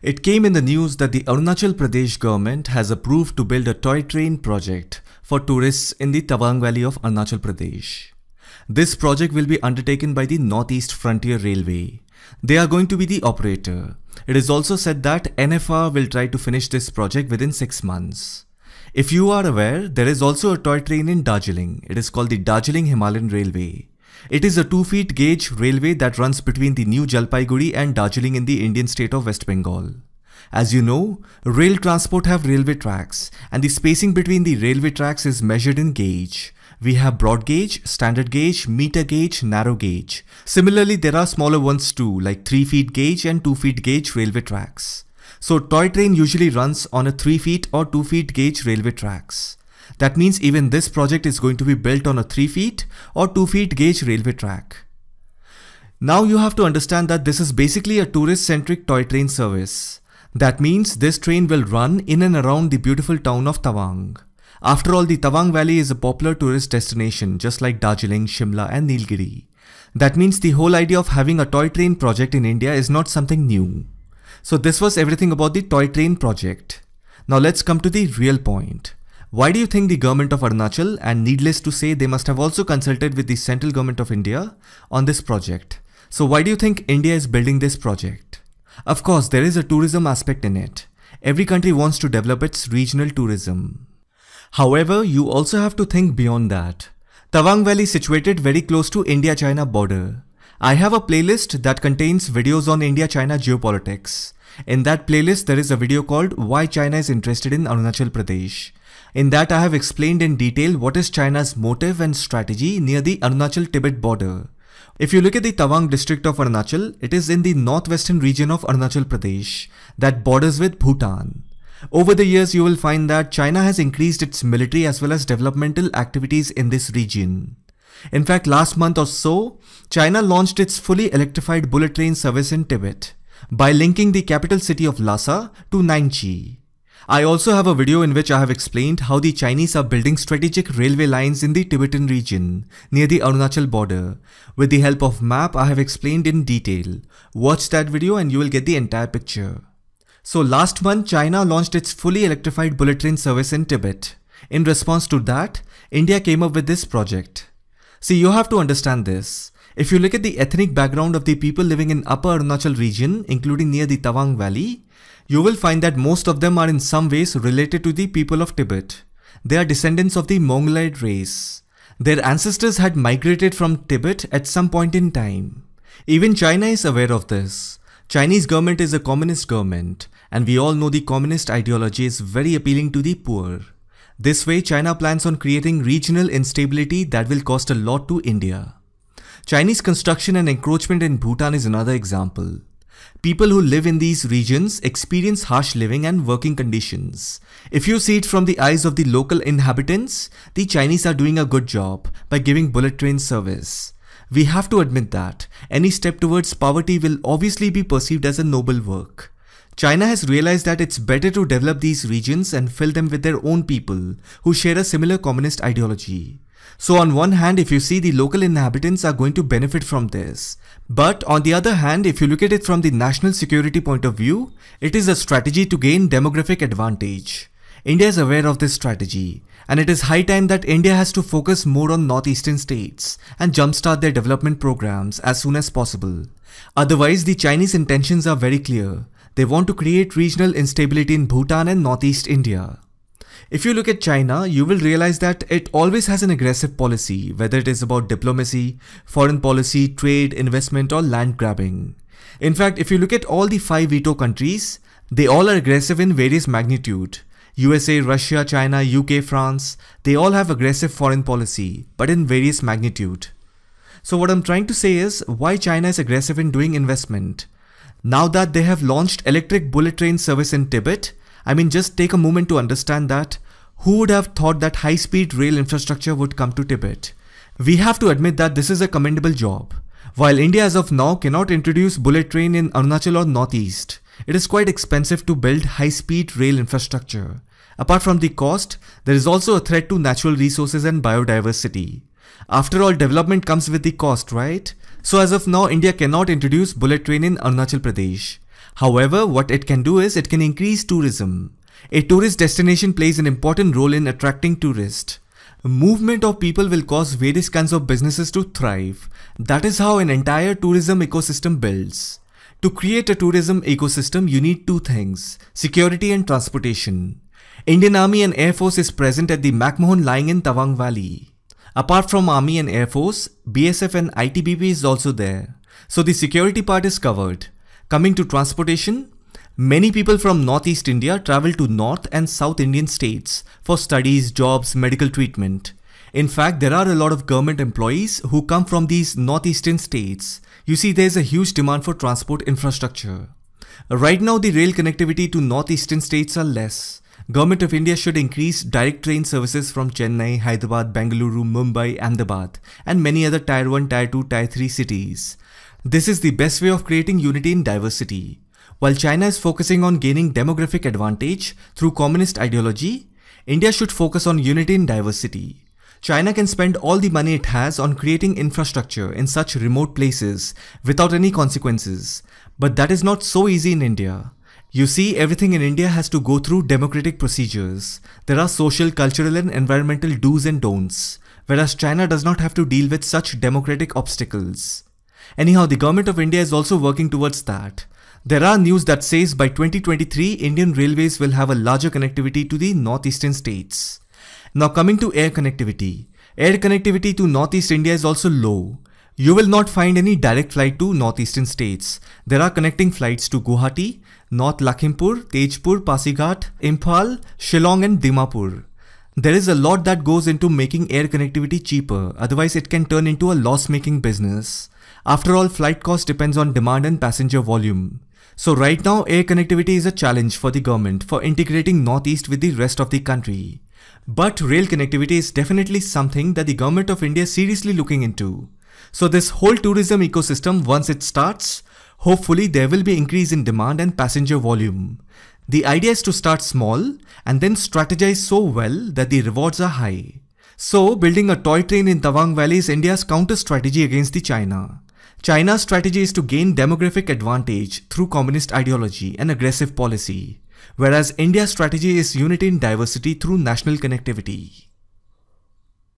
It came in the news that the Arunachal Pradesh government has approved to build a toy train project for tourists in the Tawang Valley of Arunachal Pradesh. This project will be undertaken by the Northeast Frontier Railway. They are going to be the operator. It is also said that NFR will try to finish this project within 6 months. If you are aware, there is also a toy train in Darjeeling. It is called the Darjeeling Himalayan Railway. It is a 2 feet gauge railway that runs between the new Jalpaiguri and Darjeeling in the Indian state of West Bengal. As you know, rail transport have railway tracks and the spacing between the railway tracks is measured in gauge. We have broad gauge, standard gauge, meter gauge, narrow gauge. Similarly, there are smaller ones too like 3 feet gauge and 2 feet gauge railway tracks. So toy train usually runs on a 3 feet or 2 feet gauge railway tracks. That means even this project is going to be built on a 3 feet or 2 feet gauge railway track. Now you have to understand that this is basically a tourist centric toy train service. That means this train will run in and around the beautiful town of Tawang. After all, the Tawang Valley is a popular tourist destination just like Darjeeling, Shimla and Nilgiri. That means the whole idea of having a toy train project in India is not something new. So this was everything about the toy train project. Now let's come to the real point. Why do you think the government of Arunachal, and needless to say, they must have also consulted with the central government of India on this project? So why do you think India is building this project? Of course, there is a tourism aspect in it. Every country wants to develop its regional tourism. However, you also have to think beyond that. Tawang Valley is situated very close to India-China border. I have a playlist that contains videos on India-China geopolitics. In that playlist, there is a video called Why China is Interested in Arunachal Pradesh. In that I have explained in detail what is China's motive and strategy near the Arunachal-Tibet border. If you look at the Tawang district of Arunachal, it is in the northwestern region of Arunachal Pradesh that borders with Bhutan. Over the years, you will find that China has increased its military as well as developmental activities in this region. In fact, last month or so, China launched its fully electrified bullet train service in Tibet by linking the capital city of Lhasa to Nanchi. I also have a video in which I have explained how the Chinese are building strategic railway lines in the Tibetan region, near the Arunachal border. With the help of map I have explained in detail. Watch that video and you will get the entire picture. So last month China launched its fully electrified bullet train service in Tibet. In response to that, India came up with this project. See you have to understand this. If you look at the ethnic background of the people living in Upper Arunachal region, including near the Tawang Valley, you will find that most of them are in some ways related to the people of Tibet. They are descendants of the Mongoloid race. Their ancestors had migrated from Tibet at some point in time. Even China is aware of this. Chinese government is a communist government and we all know the communist ideology is very appealing to the poor. This way China plans on creating regional instability that will cost a lot to India. Chinese construction and encroachment in Bhutan is another example. People who live in these regions experience harsh living and working conditions. If you see it from the eyes of the local inhabitants, the Chinese are doing a good job by giving bullet train service. We have to admit that any step towards poverty will obviously be perceived as a noble work. China has realized that it's better to develop these regions and fill them with their own people who share a similar communist ideology. So on one hand, if you see the local inhabitants are going to benefit from this. But on the other hand, if you look at it from the national security point of view, it is a strategy to gain demographic advantage. India is aware of this strategy and it is high time that India has to focus more on northeastern states and jumpstart their development programs as soon as possible. Otherwise, the Chinese intentions are very clear they want to create regional instability in Bhutan and northeast India. If you look at China, you will realize that it always has an aggressive policy, whether it is about diplomacy, foreign policy, trade, investment or land grabbing. In fact, if you look at all the five veto countries, they all are aggressive in various magnitude. USA, Russia, China, UK, France, they all have aggressive foreign policy, but in various magnitude. So what I'm trying to say is why China is aggressive in doing investment. Now that they have launched electric bullet train service in Tibet, I mean just take a moment to understand that who would have thought that high-speed rail infrastructure would come to Tibet? We have to admit that this is a commendable job. While India as of now cannot introduce bullet train in Arunachal or Northeast, it is quite expensive to build high-speed rail infrastructure. Apart from the cost, there is also a threat to natural resources and biodiversity. After all, development comes with the cost, right? So as of now, India cannot introduce bullet train in Arunachal Pradesh. However, what it can do is it can increase tourism. A tourist destination plays an important role in attracting tourists. Movement of people will cause various kinds of businesses to thrive. That is how an entire tourism ecosystem builds. To create a tourism ecosystem, you need two things, security and transportation. Indian Army and Air Force is present at the McMahon lying in Tawang Valley. Apart from Army and Air Force, BSF and ITBP is also there. So the security part is covered. Coming to transportation, many people from Northeast India travel to North and South Indian states for studies, jobs, medical treatment. In fact, there are a lot of government employees who come from these northeastern states. You see, there's a huge demand for transport infrastructure. Right now, the rail connectivity to northeastern states are less. Government of India should increase direct train services from Chennai, Hyderabad, Bengaluru, Mumbai, Ahmedabad and many other Tier 1, Tier 2, Tier 3 cities. This is the best way of creating unity in diversity. While China is focusing on gaining demographic advantage through communist ideology, India should focus on unity in diversity. China can spend all the money it has on creating infrastructure in such remote places without any consequences, but that is not so easy in India. You see, everything in India has to go through democratic procedures. There are social, cultural and environmental do's and don'ts, whereas China does not have to deal with such democratic obstacles. Anyhow, the government of India is also working towards that. There are news that says by 2023, Indian railways will have a larger connectivity to the northeastern states. Now coming to air connectivity. Air connectivity to northeast India is also low. You will not find any direct flight to northeastern states. There are connecting flights to Guwahati, North Lakhimpur, Tejpur, Pasighat, Imphal, Shillong and Dimapur. There is a lot that goes into making air connectivity cheaper, otherwise it can turn into a loss-making business. After all, flight cost depends on demand and passenger volume. So right now, air connectivity is a challenge for the government for integrating Northeast with the rest of the country. But rail connectivity is definitely something that the government of India is seriously looking into. So this whole tourism ecosystem once it starts, hopefully there will be increase in demand and passenger volume. The idea is to start small and then strategize so well that the rewards are high. So building a toy train in Tawang Valley is India's counter strategy against the China. China's strategy is to gain demographic advantage through communist ideology and aggressive policy, whereas India's strategy is unity in diversity through national connectivity.